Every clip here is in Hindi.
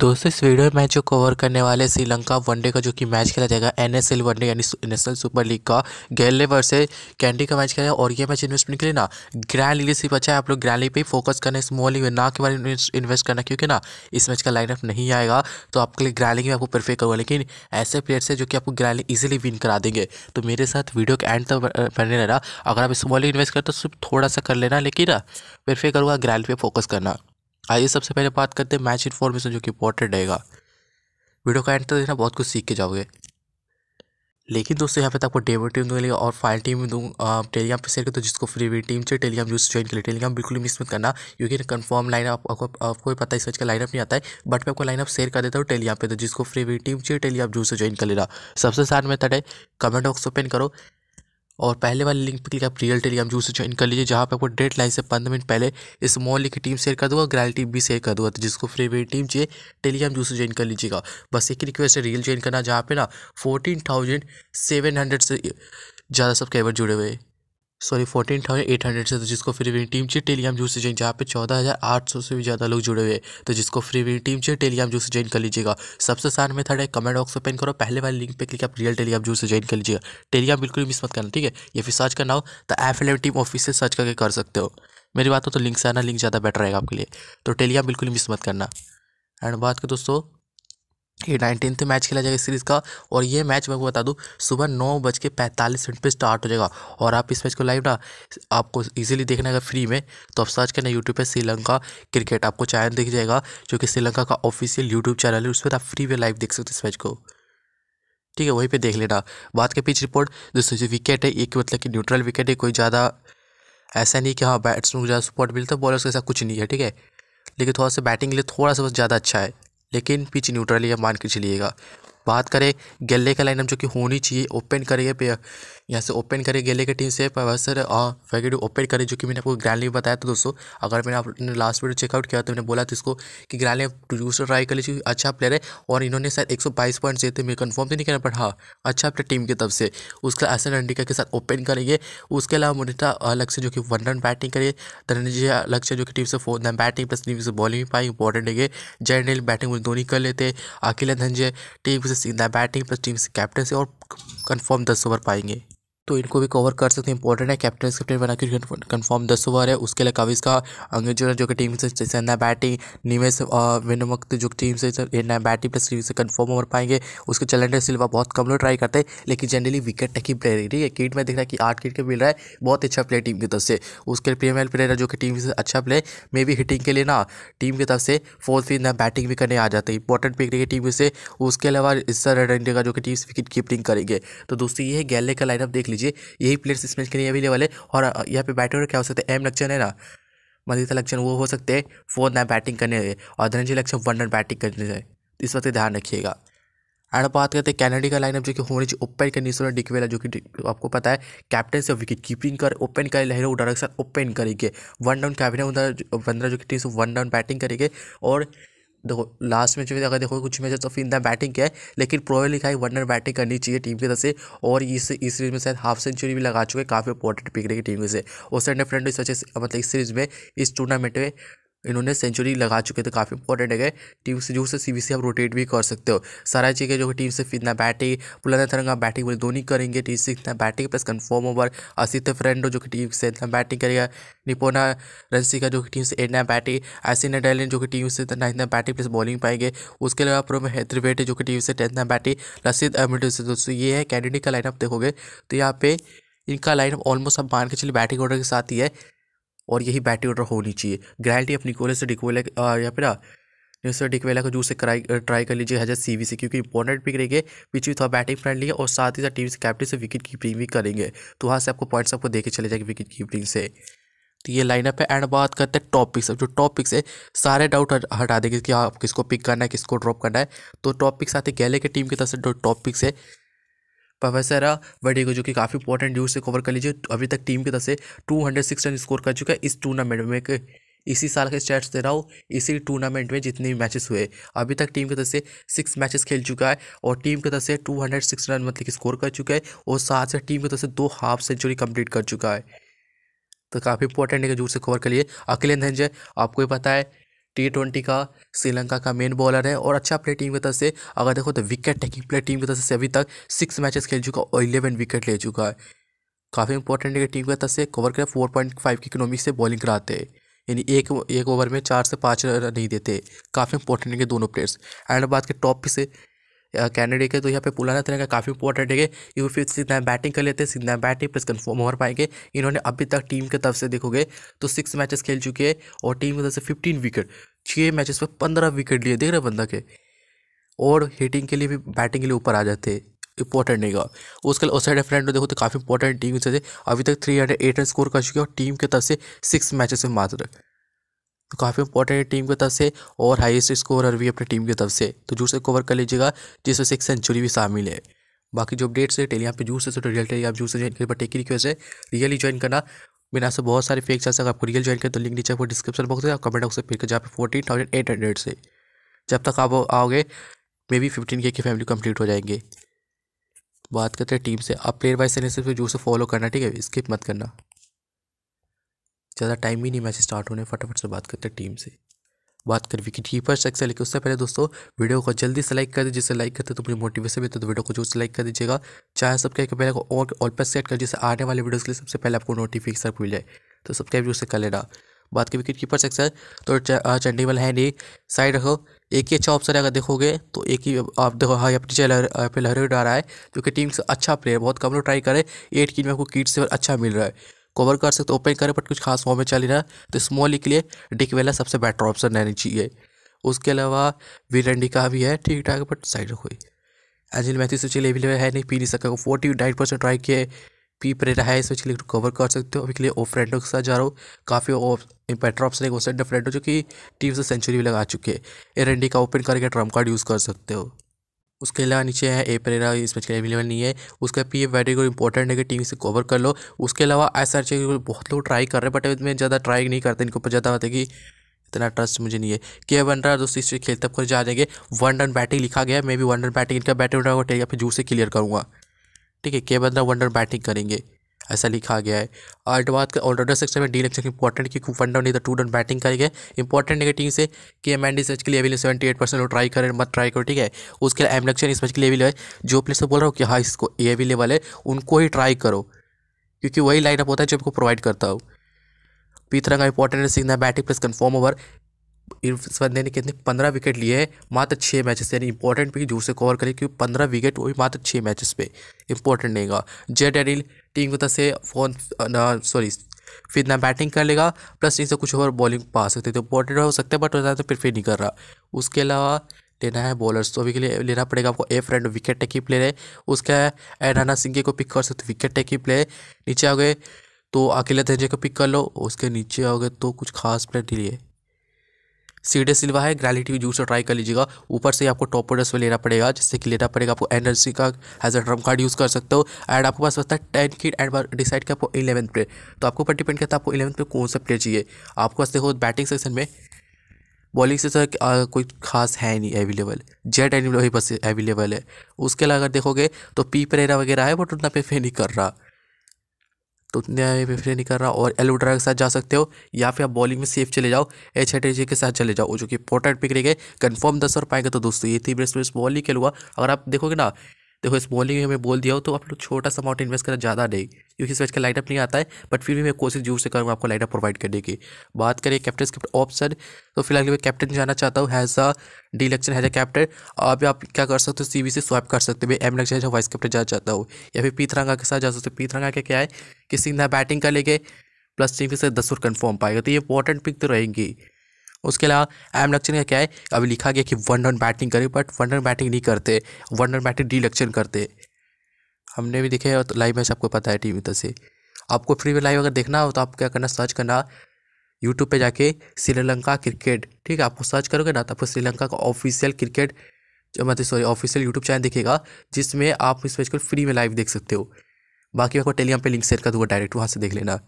दोस्तों इस वीडियो में मैच जो कवर करने वाले श्रीलंका वनडे का जो कि मैच खेला जाएगा एन एस एल वनडे यानी नेशनल सुपर लीग का गेले वर्सेज कैंडी का मैच खेला जाएगा और ये मैच इन्वेस्टमेंट के लिए ना ग्रैंड लीग सिर्फ अच्छा है आप लोग ग्रैंड लीग पे फोकस करना स्मॉल लीग में ना के बारे में इन्वेस्ट करना क्योंकि ना इस मैच का लाइनअप नहीं आएगा तो आपके लिए ग्रैंड लीग में आपको परफेक्ट करूँगा लेकिन ऐसे प्लेयर्स है जो कि आपको ग्रैंड लीग ईजिली विन करा देंगे तो मेरे साथ वीडियो के एंड तक बने रहना अगर आप स्मॉल लीग इन्वेस्ट करते तो सिर्फ थोड़ा सा कर लेना लेकिन ना करूँगा ग्रैंड पर फोकस करना आइए सबसे पहले बात करते हैं मैच इन्फॉर्मेशन जो कि इंपॉर्टेंट रहेगा वीडियो का एंड तक देखना बहुत कुछ सीख के जाओगे लेकिन दोस्तों यहाँ पे तो आपको डेमो टीम दूंगा और फाइल टीम दूंगा टेलीग्राम पे शेयर कर तो जिसको फ्री वी टीम चाहिए टेलीग्राम यूज़ ज्वाइन कर लिए टेलीग्राम बिल्कुल मिस मत करना क्योंकि कंफर्म लाइनअप आपको आपको पता है इस का लाइनअप नहीं आता है बट मैं आपको लाइनअप शेयर कर देता हूँ टेलीग्राम पे तो जिसको फ्री वी टीम चाहिए टेलीग्राम यूज़ से ज्वाइन कर लेना सबसे साथ मेथड है कमेंट बॉक्स ओपन करो और पहले वाले लिंक पर क्लिक आप रियल टेलीग्राम जूस से ज्वाइन कर लीजिए जहाँ पर आपको डेड लाइन से पंद्रह मिनट पहले इस मॉल की टीम शेयर कर दूँगा ग्रैल टीम भी शेयर कर दूँगा तो जिसको फ्री वेट टीम चाहिए टेलीग्राम जूस ज्वाइन कर लीजिएगा बस एक रिक्वेस्ट है रियल ज्वाइन करना जहाँ पे ना फोर्टीन थाउजेंड सेवन हंड्रेड से ज़्यादा सब कैबर जुड़े हुए sorry fourteen thousand eight hundred से तो जिसको फ्री विन टीम चाहिए टेलीग्राम जूस से ज्वाइन जहाँ पे चौदह हज़ार आठ सौ से भी ज़्यादा लोग जुड़े हुए हैं तो जिसको फ्री विन टीम चाहिए टेलीग्राम जूस से ज्वाइन कर लीजिएगा सबसे आसान मेथड है कमेंट बॉक्स ओपन करो पहले वाले लिंक पे क्लिक आप रियल टेलीग्राम जूस से ज्वाइन कर लीजिएगा टेलीग्राम बिल्कुल मिस मत करना ठीक है या फिर सर्च करना हो तो एफ एल टीम ऑफिस से सर्च करके कर सकते हो मेरी बात हो तो लिंक से आना लिंक ज़्यादा बेटर रहेगा आपके लिए तो टेलीग्राम बिल्कुल मिस मत करना एंड बात करें दोस्तों ये नाइनटीनथ मैच खेला जाएगा सीरीज़ का और ये मैच मैं बता दूँ सुबह नौ बज के पैंतालीस मिनट पर स्टार्ट हो जाएगा और आप इस मैच को लाइव ना आपको इजीली देखना का फ्री में तो आप सर्च करना यूट्यूब पे श्रीलंका क्रिकेट आपको चैनल दिख जाएगा जो कि श्रीलंका का ऑफिशियल यूट्यूब चैनल है उस पर आप फ्री में लाइव देख सकते इस मैच को ठीक है वहीं पर देख लेना बात के पीछे रिपोर्ट दोस्तों जो विकेट है एक मतलब कि न्यूट्रल विकेट है कोई ज़्यादा ऐसा नहीं कि हाँ बैट्समैन को ज़्यादा सपोर्ट मिलता बॉलर्स के साथ कुछ नहीं है ठीक है लेकिन थोड़ा सा बैटिंग के लिए थोड़ा सा बस ज़्यादा अच्छा है लेकिन पिच न्यूट्रल या मान के चलिएगा बात करें गले का लाइनअप जो कि होनी चाहिए ओपन करेंगे यहाँ से ओपन करें गेले के टीम से सर और फैकेट ओपन करें जो कि मैंने आपको ग्रैंडली बताया था दोस्तों अगर मैंने आपने लास्ट वीडियो चेकआउट किया तो मैंने बोला था इसको कि ग्रैंडली दूसरा ट्राई कर लीजिए अच्छा प्लेयर है और इन्होंने शायद एक पॉइंट्स दिए थे मेरे कन्फर्म तो नहीं करना पड़ा हाँ अच्छा प्लेयर टीम की तरफ से उसका एसन रंडिका के साथ ओपन करेंगे उसके अलावा मुनिता अलग से जो कि वन रन बैटिंग करिए धनंजय अलग हाँ, से जो कि टीम से four run batting plus team से बॉलिंग भी पाई इंपॉर्टेंट है जय नेल बैटिंग ही कर लेते अकेले धनंजय टीम से सीधा बैटिंग प्लस टीम से कैप्टन से और कन्फर्म दस ओवर पाएंगे तो इनको भी कवर कर सकते हैं इंपॉर्टेंट है कैप्टन कैप्टन बना के कन्फर्म दस ओवर है उसके लिए कविज का अंग्रेजों जो कि टीम से चेन्नई बैटिंग निवेश विनमुक्त जो टीम से चेन्नई बैटिंग प्लस टीम से कन्फर्म ओवर पाएंगे उसके चैलेंडर सिल्वा बहुत कम लोग ट्राई करते हैं लेकिन जनरली विकेट टकी प्लेयर ठीक है किट में देख रहा है कि आठ विकेट मिल रहा है बहुत अच्छा प्लेयर टीम की तरफ से उसके लिए प्रीमियर प्लेयर है जो कि टीम से अच्छा प्लेयर मे भी हिटिंग के लिए ना टीम की तरफ से फोर्थ फिर नया बैटिंग भी करने आ जाते हैं इंपॉर्टेंट पिक है टीम से उसके अलावा इस रेड का जो कि टीम विकेट कीपिंग करेंगे तो दोस्तों ये गैले का लाइनअप देख लीजिए लीजिए यही प्लेयर्स इस मैच के लिए अवेलेबल है और यहाँ पे बैटर क्या हो सकते हैं एम लक्षण है ना मदिता लक्षण वो हो सकते हैं फोर नाइन बैटिंग करने रहे और धनंजय लक्षण वन रन बैटिंग करने रहे तो इस वक्त ध्यान रखिएगा एंड बात करते हैं कैनेडी का लाइनअप जो कि होनी चाहिए ओपन करनी सोलह डिकवेला जो कि आपको पता है कैप्टन से विकेट कीपिंग कर ओपन करे लहरों डायरेक्शन ओपन करेंगे वन डाउन कैबिनेट बंद्रा जो कि टीम से वन डाउन बैटिंग करेंगे और देखो लास्ट मैच में अगर देखो कुछ मैच तो फिर बैटिंग किया है लेकिन प्रोवे लिखा है वनर बैटिंग करनी चाहिए टीम की तरफ से और इस इस सीरीज में शायद हाफ सेंचुरी भी लगा चुके हैं काफ़ी इंपॉर्टेंट पिक है टीम से और फ्रेंड इस वजह से मतलब इस सीरीज में इस टूर्नामेंट में इन्होंने सेंचुरी लगा चुके थे काफ़ी इंपॉर्टेंट है टीम से जो से सी आप रोटेट भी कर सकते हो सारा चीज़ें जो टीम से इतना बैटिंग पुलाना तरंगा बैटिंग बोले दोनों करेंगे टीम से इतना बैटिंग प्लस कन्फर्म ओवर असित फ्रेंडो जो कि टीम से इतना बैटिंग करेगा निपोना का जो कि टीम से इतना बैटिंग ऐसी नडेल जो कि टीम से इतना इतना बैटिंग प्लस बॉलिंग पाएंगे उसके अलावा प्रो में हैदरबेट जो कि टीम से इतना बैटिंग लसित अहमद से दोस्तों ये है कैंडिडेट का लाइनअप देखोगे तो यहाँ पे इनका लाइनअप ऑलमोस्ट आप मान के चलिए बैटिंग ऑर्डर के साथ ही है और यही बैटिंग ऑर्डर होनी चाहिए ग्रैलिटी अपनी कोले से डिकोवेला या फिर न्यूसर डिकवेला का जूस से कराई ट्राई कर लीजिए सी वी से क्योंकि इंपॉर्टेंट पिक रहेंगे पीछे थोड़ा बैटिंग फ्रेंडली है और साथ ही साथ टीम से कैप्टन से विकेट कीपिंग भी करेंगे तो वहाँ से आपको पॉइंट्स आपको देखे चले जाएंगे विकेट कीपिंग से तो ये लाइनअप है एंड बात करते हैं टॉपिक्स अब जो टॉपिक्स है सारे डाउट हटा देंगे कि आप किसको पिक करना है किसको ड्रॉप करना है तो टॉपिक साथ आते गैले के टीम की तरफ से जो टॉपिक्स है प्रोफेसर वर्डिगो जो कि काफ़ी इंपॉर्टेंट ड्यूज से कवर कर लीजिए अभी तक टीम की तरफ से two hundred six run score कर चुका है इस टूर्नामेंट में इसी साल के स्टैट्स दे रहा हूँ इसी टूर्नामेंट में जितने भी मैचेस हुए अभी तक टीम की तरफ से सिक्स मैचेस खेल चुका है और टीम की तरफ से टू हंड्रेड सिक्स रन मतलब स्कोर कर चुका है और साथ साथ टीम की तरफ से दो हाफ सेंचुरी कंप्लीट कर चुका है तो काफ़ी इंपॉर्टेंट है कि जूर से कवर कर लिए अकेले धनजय आपको ही पता है टी ट्वेंटी का श्रीलंका का मेन बॉलर है और अच्छा प्ले टीम की तरफ से अगर देखो तो विकेट टेकिंग प्ले टीम की तरफ से अभी तक सिक्स मैचेस खेल चुका और इलेवन विकेट ले चुका है काफ़ी इंपॉर्टेंट है टीम की तरफ से कवर करें फोर पॉइंट फाइव की इकोनॉमिक से बॉलिंग कराते हैं यानी एक एक ओवर में चार से पाँच रन नहीं देते काफ़ी इंपॉर्टेंट है दोनों प्लेयर्स एंड बात के टॉप से कैंडिडेट के तो यहाँ पे पुलाना का काफ़ी इंपॉर्टेंट है कि वो फिर सीधा बैटिंग कर लेते हैं सीधा बैटिंग प्लस कन्फर्म हो पाएंगे इन्होंने अभी तक टीम की तरफ से देखोगे तो सिक्स मैचेस खेल चुके हैं और टीम की तरफ से फिफ्टीन विकेट छः मैचेस में पंद्रह विकेट लिए देख रहे बंदा के और हिटिंग के लिए भी बैटिंग के लिए ऊपर आ जाते हैं इंपॉर्टेंट नहीं होगा उसके लिए साइड फ्रेंड देखो तो काफ़ी इंपॉर्टेंट टीम से अभी तक three hundred eight run score कर चुके हैं और टीम के तरफ से सिक्स मैचेस में मात्र तो काफ़ी इंपॉर्टेंट है टीम की तरफ से और हाईएस्ट स्कोरर भी अपनी टीम की तरफ से तो जूस से कवर कर लीजिएगा जिसमें से एक सेंचुरी भी शामिल है बाकी जो अपडेट्स है टेली यहाँ पे जूस से तो रियल टेली आप जूस से ज्वाइन करिए टेक की रिक्वेस्ट है रियली ज्वाइन करना बिना आपसे बहुत सारे फेक चांस आपको रियल ज्वाइन करें तो लिंक नीचे आपको डिस्क्रिप्शन बॉक्स है आप कमेंट बॉक्स से फिर जहाँ पे फोर्टीन थाउजेंड एट हंड्रेड से जब तक आप आओगे मे बी फिफ्टीन के फैमिली कंप्लीट हो जाएंगे बात करते हैं टीम से आप प्लेयर वाइज से जूस से फॉलो करना ठीक है स्किप मत करना ज़्यादा टाइम भी नहीं मैच स्टार्ट होने फटाफट से बात करते हैं टीम से बात कर विकेट कीपर से लेकिन उससे पहले दोस्तों वीडियो को जल्दी से तो लाइक तो कर दीजिए जिससे लाइक करते तो मुझे मोटिवेशन मिलता तो वीडियो को जो से लाइक कर दीजिएगा चाहे सब्सक्राइब के पहले को और ऑल पर सेट कर जिससे आने वाले वीडियोस के लिए सबसे पहले आपको नोटिफिकेशन मिल जाए तो सब्सक्राइब जो से कर लेना बात की विकेट कीपर सेक्सर तो चंडी वाला है नहीं साइड रखो एक ही अच्छा ऑप्शन है अगर देखोगे तो एक ही आप देखो हाँ यहाँ टीचर यहाँ पे लहरे रहा है जो कि टीम से अच्छा प्लेयर बहुत कम लोग ट्राई करें एट की में आपको किट से अच्छा मिल रहा है कवर कर सकते हो ओपन करें बट कुछ खास फॉर्म में चल ही रहा तो स्मॉल के लिए डिक वेला सबसे बेटर ऑप्शन रहनी चाहिए उसके अलावा वीरेंडी का भी है ठीक ठाक बट साइड कोई एंजिल मैथी तो अवेलेबल है नहीं पी नहीं सकता फोर्टी नाइन परसेंट ट्राई किए पी रहा है इसमें चलिए कवर कर सकते हो अभी के लिए ओ फ्रेंडो के साथ जा रहा हूँ काफ़ी बेटर ऑप्शन है वो फ्रेंडो जो कि टीम से सेंचुरी भी लगा चुके हैं एरेंडी का ओपन करके ट्रम्प कार्ड यूज़ कर सकते हो उसके अलावा नीचे है एपरेरा इस मैच के लिए अवेलेबल नहीं है उसका पी एफ वेरी इंपॉर्टेंट है कि टीम से कवर कर लो उसके अलावा ऐसा चाहिए बहुत लोग ट्राई कर रहे हैं बट इसमें ज़्यादा ट्राई नहीं करते इनके ऊपर ज़्यादा होता है कि इतना ट्रस्ट मुझे नहीं है के वन रहा दोस्तों इससे खेल तब जा देंगे वन रन बैटिंग लिखा गया है maybe one run batting इनका बैटिंग फिर जू से क्लियर करूँगा ठीक है के वन रहा वन रन बैटिंग करेंगे ऐसा लिखा गया है और बात का ऑलराउंडर सेक्शन में डी लेक्चर इंपॉर्टेंट की फंड नहीं इधर टू डॉन बैटिंग करेंगे इंपॉर्टेंट टीम से के एम एंड के लिए available seventy eight percent try करें मत ट्राई करो ठीक है उसके लिए एम लेक्चर इस मैच के लिए अवेलेबल है जो प्लेस से बोल रहा हूँ कि हाँ इसको ये अवेलेबल है उनको ही ट्राई करो क्योंकि वही लाइनअप होता है जो आपको प्रोवाइड करता हो पीतरंगा का important signal batting plus confirm over इस बंदे ने कितने पंद्रह विकेट लिए हैं मात्र छः मैचेस यानी इंपॉर्टेंट भी जोर से कवर करें क्योंकि पंद्रह विकेट वो भी मात्र छः मैचेस पे इंपॉर्टेंट नहीं होगा जय डैनिल टीम की तरफ से फोन सॉरी फिर ना बैटिंग कर लेगा प्लस इनसे कुछ और बॉलिंग पा सकते तो इंपॉर्टेंट हो सकता है बट तो फिर तो नहीं कर रहा उसके अलावा लेना है बॉलर्स तो अभी के लिए लेना पड़ेगा आपको a friend wicket taking player है उसका एडाना सिंह को पिक कर सकते विकेट टेकी प्लेयर नीचे आओगे तो अकेले धंजे को पिक कर लो उसके नीचे आओगे तो कुछ खास प्लेयर नहीं लिए सीडे सिल्वा है ग्रेलिटी से ट्राई कर लीजिएगा ऊपर से आपको टॉप प्रोडक्ट्स में लेना पड़ेगा जिससे कि लेना पड़ेगा आपको एनर्जी का as a trump card use कर सकते हो एंड आपके पास होता है टेन किट एंड डिसाइड किया आपको इलेवंथ प्ले तो आपके ऊपर डिपेंड करता है आपको इलेवंथ पे कौन सा प्लेयर चाहिए आपके पास देखो बैटिंग सेक्शन में बॉलिंग से सर कोई खास है नहीं अवेलेबल जेट एनिमल वही बस अवेलेबल है उसके अलावा अगर देखोगे तो पी पेरेरा वगैरह है बट उतना पे फे नहीं कर रहा तो उतना प्रेफर नहीं कर रहा और एलोवेरा के साथ जा सकते हो या फिर आप बॉलिंग में सेफ चले जाओ एच हटेजी के साथ चले जाओ जो कि इंपॉर्टेंट पिक रह गए कन्फर्म दस और पाएंगे तो दोस्तों ये थी बेस्ट बेस्ट बॉलिंग खेलूगा अगर आप देखोगे ना देखो इस मॉर्निंग में हमें बोल दिया हो तो आप लोग छोटा सा अमाउंट इन्वेस्ट करना ज़्यादा नहीं क्योंकि इस वजह का लाइटअप नहीं आता है बट फिर भी मैं कोशिश जरूर से करूँगा आपको लाइटअप प्रोवाइड करने की बात करें कैप्टन स्क्रिप्ट ऑप्शन तो फिलहाल मैं कैप्टन जाना चाहता हूँ हैज़ अ डी लक्षण हैज़ अ कैप्टन अब आप क्या कर सकते हो सी से स्वाइप कर सकते हो एम लक्षण है वाइस कैप्टन जाना चाहता हूँ या फिर पीथरंगा के साथ जा सकते हो पीथरंगा के क्या है कि सीधा बैटिंग कर लेंगे प्लस टीम के साथ दस और कन्फर्म पाएगा तो ये इंपॉर्टेंट पिक तो रहेंगी उसके अलावा एम लक्षण का क्या है अभी लिखा गया कि वन रन बैटिंग करें बट वन रन बैटिंग नहीं करते वन रन बैटिंग डी लक्षण करते हमने भी देखे तो लाइव मैच आपको पता है टीवी तरह से आपको फ्री में लाइव अगर देखना हो तो आप क्या करना सर्च करना यूट्यूब पे जाके श्रीलंका क्रिकेट ठीक है आपको सर्च करोगे ना तो आपको श्रीलंका का ऑफिशियल क्रिकेट मतलब सॉरी ऑफिशियल यूट्यूब चैनल दिखेगा जिसमें आप इस मैच को फ्री में लाइव देख सकते हो बाकी आपको टेलीग्राम पे लिंक शेयर कर दूंगा डायरेक्ट वहाँ से देख लेना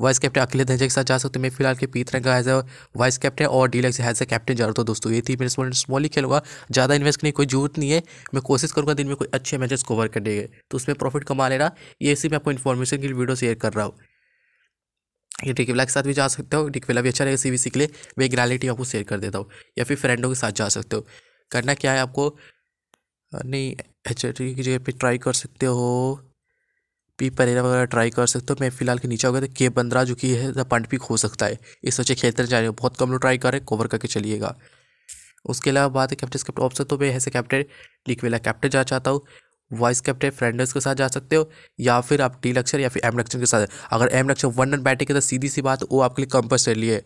वाइस कैप्टन अखिलेश धनजय के साथ जा सकते हो मैं फिलहाल के पीत रंगा एज ए वाइस कैप्टन और लक्स एज ए कैप्टन जा रहा था दोस्तों ये थी मेरे स्मॉल स्मॉल ही खेलूंगा ज़्यादा इन्वेस्ट करने की कोई जरूरत नहीं है मैं कोशिश करूँगा दिन में कोई अच्छे मैचेस कवर करने के तो उसमें प्रॉफिट कमा लेना ये इसी मैं आपको इन्फॉर्मेशन के लिए वीडियो शेयर कर रहा हूँ ये डिकवेला के साथ भी जा सकते हो डिकवेला भी अच्छा रहेगा सीबीसी के लिए मैं ग्रैली आपको शेयर कर देता हूँ या फिर फ्रेंडों के साथ जा सकते हो करना क्या है आपको नहीं एच की जगह पर ट्राई कर सकते हो पी परेरा वगैरह ट्राई कर सकते हो मैं फिलहाल के नीचे गया तो के बंद्रा जो कि है पॉइंट पिक हो सकता है इस वजह खेलते जा रहे हो बहुत कम लोग ट्राई करें कवर करके चलिएगा उसके अलावा बात है कैप्टन कैप्टन ऑप्शन तो मैं ऐसे कैप्टन लिक्वेला कैप्टन जाना चाहता हूँ वाइस कैप्टन फ्रेंडर्स के साथ जा सकते हो या फिर आप टी लक्षर या फिर एम लक्षर के साथ अगर एम लक्षर वन रन बैटिंग के तो सीधी सी बात वो आपके लिए कंपल्सरी है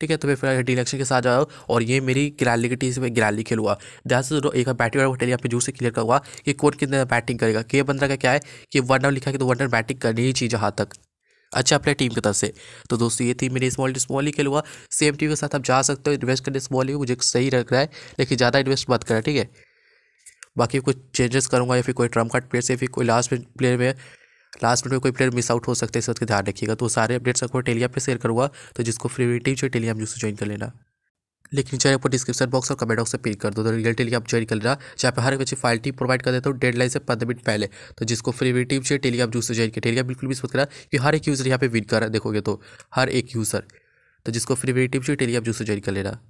ठीक है तो फिर डिलेक्शन के साथ जाओ और ये मेरी ग्राली की टीम से ग्रैली खेल हुआ जहाँ से एक बैटिंग वाला होटल यहाँ पे जूर से क्लियर हुआ कि कौन कितने बैटिंग करेगा के बंदा का क्या है कि वन डाउन लिखा कि तो वन डाउन बैटिंग करनी ही चाहिए जहाँ तक अच्छा अपने टीम की तरफ से तो दोस्तों ये थी मेरी स्मॉल स्मॉल ही खेल हुआ सेम टीम के साथ आप जा सकते हो इन्वेस्ट करने स्मॉल ही मुझे सही लग रहा है लेकिन ज़्यादा इन्वेस्ट मत करें ठीक है बाकी कुछ चेंजेस करूँगा या फिर कोई ट्रम्प कार्ड प्लेयर से फिर कोई लास्ट प्लेयर में लास्ट मिनट में तो कोई प्लेयर मिस आउट हो सकते हैं इस वक्त ध्यान रखिएगा तो सारे अपडेट्स आपको टेलीग्राम पे शेयर करूँगा तो जिसको free team Telegram news join कर लेना लेकिन चाहे आपको डिस्क्रिप्शन बॉक्स और कमेंट बॉक्स से पिन कर दो तो रियल टेलीग्राम ज्वाइन कर लेना जहाँ पे हर एक फाइल टीम प्रोवाइड कर हो डेड लाइन से पंद्रह मिनट पहले तो जिसको फ्री वी टीम चाहिए टेलीग्राम जूस से ज्वाइन किया टेलीग्राम बिल्कुल भी मत करा कि हर एक यूज़र यहाँ पे विन कर देखोगे तो हर एक यूज़र तो जिसको फ्री वी टीम चाहिए टेलीग्राम जूस से ज्वाइन कर लेना